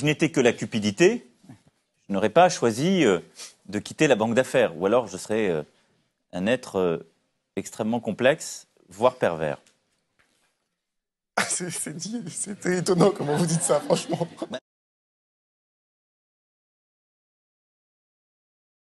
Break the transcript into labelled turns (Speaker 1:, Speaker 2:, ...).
Speaker 1: je n'étais que la cupidité, je n'aurais pas choisi euh, de quitter la banque d'affaires. Ou alors je serais euh, un être euh, extrêmement complexe, voire pervers.
Speaker 2: C'était étonnant comment vous dites ça, franchement. Bah,